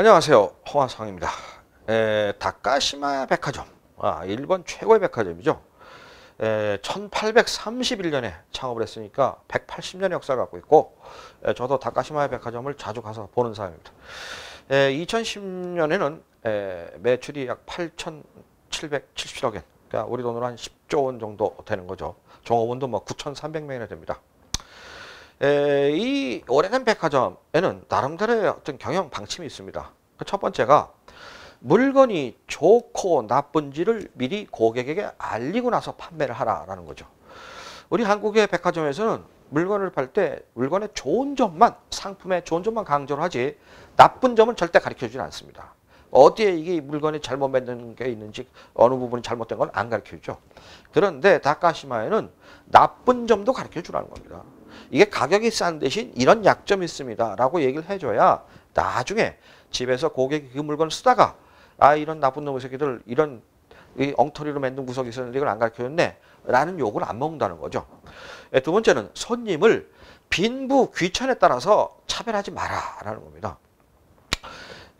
안녕하세요. 홍화성입니다. 에, 다카시마 백화점, 아, 일본 최고의 백화점이죠. 에, 1831년에 창업을 했으니까 180년의 역사를 갖고 있고 에, 저도 다카시마 백화점을 자주 가서 보는 사람입니다. 에, 2010년에는 에, 매출이 약 8,770억 엔, 그러니까 우리 돈으로 한 10조 원 정도 되는 거죠. 종업원도 뭐 9,300명이나 됩니다. 에, 이 오래된 백화점에는 나름대로의 어떤 경영 방침이 있습니다. 그첫 번째가 물건이 좋고 나쁜지를 미리 고객에게 알리고 나서 판매를 하라라는 거죠. 우리 한국의 백화점에서는 물건을 팔 때 물건의 좋은 점만 상품의 좋은 점만 강조를 하지 나쁜 점은 절대 가르쳐 주진 않습니다. 어디에 이게 물건이 잘못 만게 있는지 어느 부분이 잘못된 건 안 가르쳐 주죠. 그런데 다카시마에는 나쁜 점도 가르쳐 주라는 겁니다. 이게 가격이 싼 대신 이런 약점이 있습니다. 라고 얘기를 해줘야 나중에 집에서 고객이 그 물건을 쓰다가 아 이런 나쁜 놈의 새끼들 이런 이 엉터리로 만든 구석이 있었는데 이걸 안 가르쳐줬네 라는 욕을 안 먹는다는 거죠. 예, 두 번째는 손님을 빈부 귀천에 따라서 차별하지 마라라는 겁니다.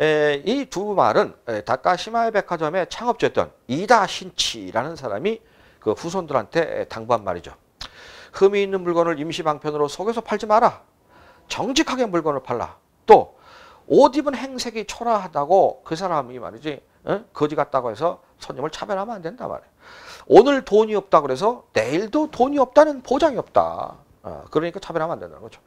예, 이두 말은 예, 다카시마의 백화점의 창업주였던 이다 신치라는 사람이 그 후손들한테 당부한 말이죠. 흠이 있는 물건을 임시 방편으로 속여서 팔지 마라. 정직하게 물건을 팔라. 또 옷 입은 행색이 초라하다고 그 사람이 말이지 응? 거지 같다고 해서 손님을 차별하면 안 된다 말이야 오늘 돈이 없다 그래서 내일도 돈이 없다는 보장이 없다. 어, 그러니까 차별하면 안 된다는 거죠.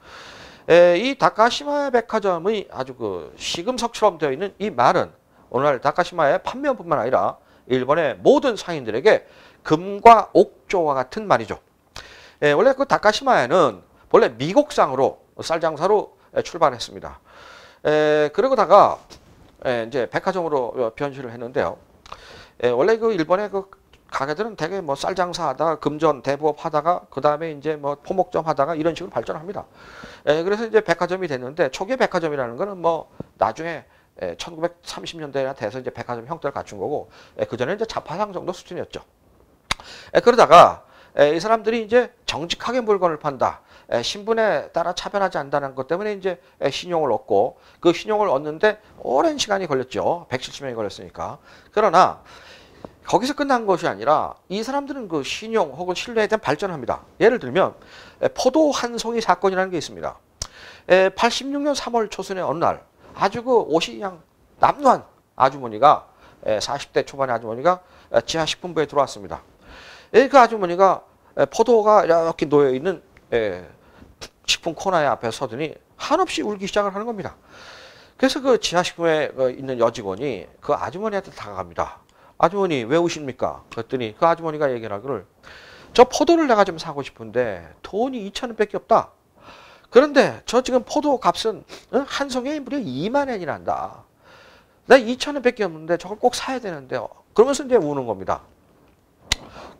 에, 이 다카시마 백화점의 아주 그 시금석처럼 되어 있는 이 말은 오늘날 다카시마의 판매뿐만 원 아니라 일본의 모든 상인들에게 금과 옥조와 같은 말이죠. 예, 원래 그 다카시마에는 원래 미국상으로 쌀 장사로 예, 출발했습니다. 에, 예, 그러고다가 에, 예, 이제 백화점으로 변신을 했는데요. 에, 원래 그 일본의 그 가게들은 대개 뭐쌀장사하다 금전 대부업 하다가 그 다음에 이제 뭐 포목점 하다가 이런 식으로 발전합니다. 에, 그래서 이제 백화점이 됐는데 초기 백화점이라는 거는 뭐 나중에 1930년대나 돼서 이제 백화점 형태를 갖춘 거고 그 전에 이제 자파상 정도 수준이었죠. 그러다가 이 사람들이 이제 정직하게 물건을 판다. 신분에 따라 차별하지 않는다는 것 때문에 이제 신용을 얻고 그 신용을 얻는데 오랜 시간이 걸렸죠. 170년이 걸렸으니까. 그러나 거기서 끝난 것이 아니라 이 사람들은 그 신용 혹은 신뢰에 대한 발전을 합니다. 예를 들면 포도 한 송이 사건이라는 게 있습니다. 86년 3월 초순의 어느 날 아주 그 옷이 그냥 남루한 아주머니가 40대 초반의 아주머니가 지하 식품부에 들어왔습니다. 그 아주머니가 예, 포도가 이렇게 놓여 있는 예, 식품 코너에 앞에 서더니 한없이 울기 시작을 하는 겁니다. 그래서 그지하식품에 그 있는 여직원이 그 아주머니한테 다가갑니다. 아주머니 왜 우십니까? 그랬더니 그 아주머니가 얘기를 하기를 저 포도를 내가 좀 사고 싶은데 돈이 2천 원밖에 없다. 그런데 저 지금 포도 값은 어? 한 송에 무려 2만 원이란다나 2천 원밖에 없는데 저걸 꼭 사야 되는데 요 그러면서 이제 우는 겁니다.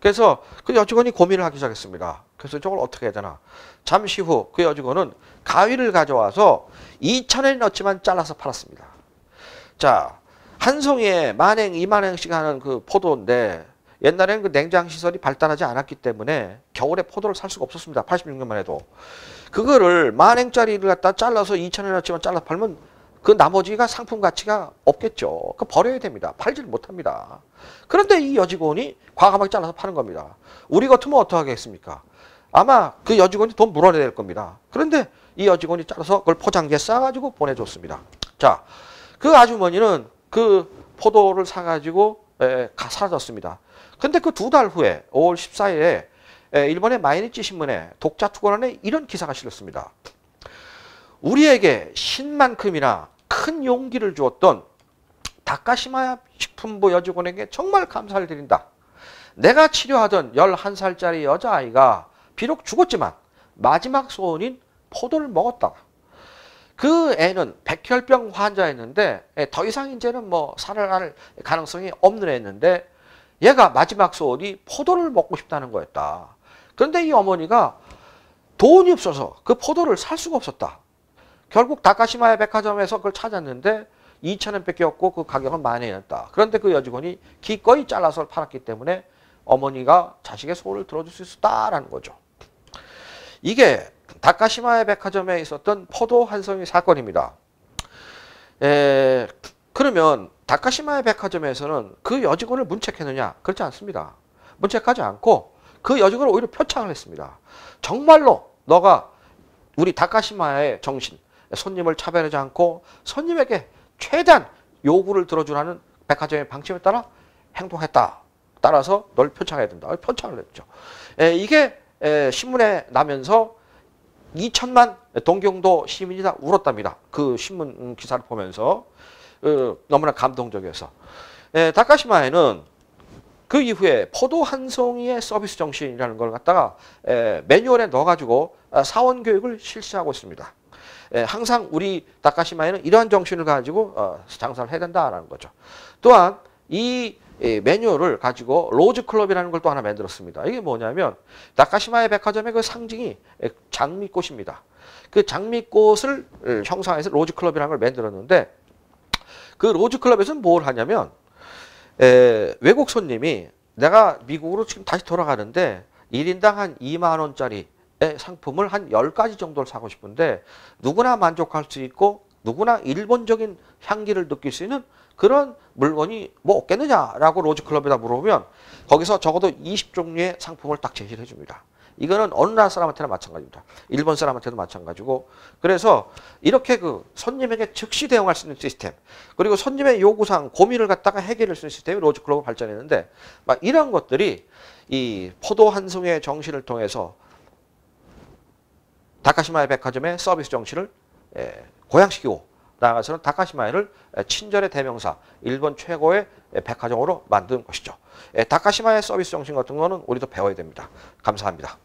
그래서 그 여직원이 고민을 하기 시작했습니다. 그래서 저걸 어떻게 해야 되나. 잠시 후 그 여직원은 가위를 가져와서 2천엔 넣지만 잘라서 팔았습니다. 자, 한 송이에 만행, 이만행씩 하는 그 포도인데 옛날에는 그 냉장 시설이 발달하지 않았기 때문에 겨울에 포도를 살 수가 없었습니다. 86년만 해도. 그거를 만행짜리를 갖다 잘라서 2천엔 넣지만 잘라 팔면 그 나머지가 상품 가치가 없겠죠. 그 버려야 됩니다. 팔지를 못합니다. 그런데 이 여직원이 과감하게 잘라서 파는 겁니다. 우리 같으면 어떡하겠습니까? 아마 그 여직원이 돈 물어내야 될 겁니다. 그런데 이 여직원이 잘라서 그걸 포장지에 싸가지고 보내줬습니다. 자, 그 아주머니는 그 포도를 사가지고 에, 가, 사라졌습니다. 근데 그 두 달 후에 5월 14일에 에, 일본의 마이니치 신문에 독자 투고란에 이런 기사가 실렸습니다. 우리에게 신만큼이나 큰 용기를 주었던 다카시마 야 식품부 여직원에게 정말 감사를 드린다. 내가 치료하던 11살짜리 여자아이가 비록 죽었지만 마지막 소원인 포도를 먹었다. 그 애는 백혈병 환자였는데 예, 더 이상 이제는 뭐 살아날 가능성이 없는 애였는데 얘가 마지막 소원이 포도를 먹고 싶다는 거였다. 그런데 이 어머니가 돈이 없어서 그 포도를 살 수가 없었다. 결국 다카시마야 백화점에서 그걸 찾았는데 2천원 밖에 없고 그 가격은 만 원이었다. 그런데 그 여직원이 기꺼이 잘라서 팔았기 때문에 어머니가 자식의 소원을 들어줄 수 있었다라는 거죠. 이게 다카시마야 백화점에 있었던 포도 한성의 사건입니다. 에, 그러면 다카시마야 백화점에서는 그 여직원을 문책했느냐? 그렇지 않습니다. 문책하지 않고 그 여직원을 오히려 표창을 했습니다. 정말로 너가 우리 다카시마의 정신, 손님을 차별하지 않고 손님에게 최대한 요구를 들어주라는 백화점의 방침에 따라 행동했다. 따라서 널 표창해야 된다. 표창을 했죠. 에, 이게 에, 신문에 나면서 2천만 동경도 시민이 다 울었답니다. 그 신문 기사를 보면서 어, 너무나 감동적이어서 에, 다카시마에는 그 이후에 포도 한 송이의 서비스 정신이라는 걸 갖다가 에, 매뉴얼에 넣어가지고 아, 사원 교육을 실시하고 있습니다. 예, 항상 우리 다카시마에는 이러한 정신을 가지고 어, 장사를 해야 된다라는 거죠. 또한 이 예, 매뉴얼을 가지고 로즈 클럽이라는 걸 또 하나 만들었습니다. 이게 뭐냐면 다카시마의 백화점의 그 상징이 예, 장미꽃입니다. 그 장미꽃을 예, 형상해서 로즈 클럽이라는 걸 만들었는데 그 로즈 클럽에서는 뭘 하냐면 에, 예, 외국 손님이 내가 미국으로 지금 다시 돌아가는데 1인당 한 2만 원짜리 예, 상품을 한 10가지 정도를 사고 싶은데 누구나 만족할 수 있고 누구나 일본적인 향기를 느낄 수 있는 그런 물건이 뭐 없겠느냐라고 로즈클럽에다 물어보면 거기서 적어도 20종류의 상품을 딱 제시를 해줍니다. 이거는 어느 나라 사람한테나 마찬가지입니다. 일본 사람한테도 마찬가지고 그래서 이렇게 그 손님에게 즉시 대응할 수 있는 시스템 그리고 손님의 요구사항 고민을 갖다가 해결할 수 있는 시스템이 로즈클럽을 발전했는데 막 이런 것들이 이 포도 한 송의 정신을 통해서 다카시마야 백화점의 서비스 정신을 예, 고양시키고 나아가서는 다카시마야를 예, 친절의 대명사, 일본 최고의 예, 백화점으로 만든 것이죠. 다카시마의 서비스 정신 같은 거는 우리도 배워야 됩니다. 감사합니다.